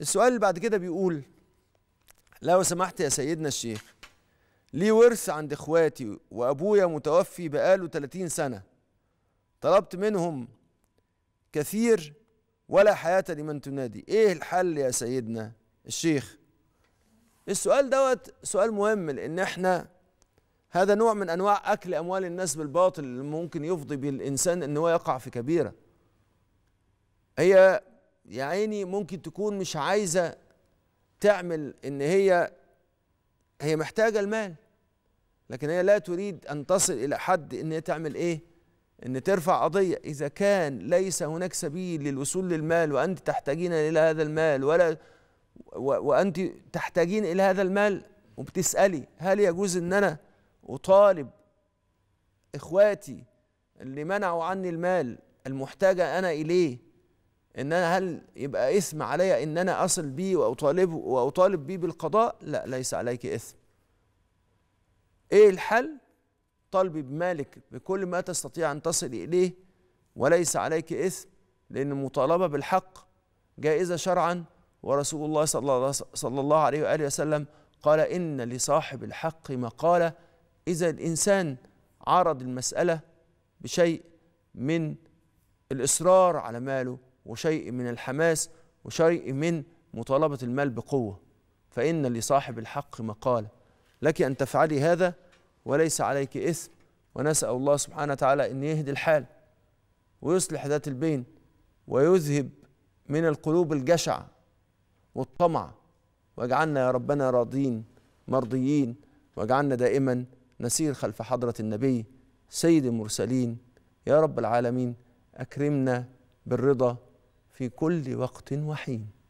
السؤال اللي بعد كده بيقول لو سمحت يا سيدنا الشيخ لي ورث عند اخواتي وابويا متوفي بقاله 30 سنه طلبت منهم كثير ولا حياه لمن تنادي ايه الحل يا سيدنا الشيخ السؤال دوت سؤال مهم لان احنا هذا نوع من انواع اكل اموال الناس بالباطل اللي ممكن يفضي بالانسان ان هو يقع في كبيره هي يا عيني ممكن تكون مش عايزه تعمل ان هي هي محتاجه المال لكن هي لا تريد ان تصل الى حد ان هي تعمل ايه ان ترفع قضيه اذا كان ليس هناك سبيل للوصول للمال وانت تحتاجين الى هذا المال ولا وانت تحتاجين الى هذا المال وبتسالي هل يجوز ان انا اطالب اخواتي اللي منعوا عني المال المحتاجه انا اليه ان انا هل يبقى اثم علي ان انا اصل بيه واطالبه واطالب بيه بالقضاء لا ليس عليك اثم ايه الحل طالبي بمالك بكل ما تستطيع ان تصل اليه وليس عليك اثم لان المطالبه بالحق جائزه شرعا ورسول الله صلى الله عليه واله وسلم قال ان لصاحب الحق مقاله اذا الانسان عرض المساله بشيء من الاصرار على ماله وشيء من الحماس وشيء من مطالبة المال بقوة فإن لصاحب الحق مقالة لك أن تفعلي هذا وليس عليك إثم ونسأل الله سبحانه وتعالى أن يهدي الحال ويصلح ذات البين ويذهب من القلوب الجشع والطمع واجعلنا يا ربنا راضين مرضيين واجعلنا دائما نسير خلف حضرة النبي سيد المرسلين يا رب العالمين أكرمنا بالرضا في كل وقت وحين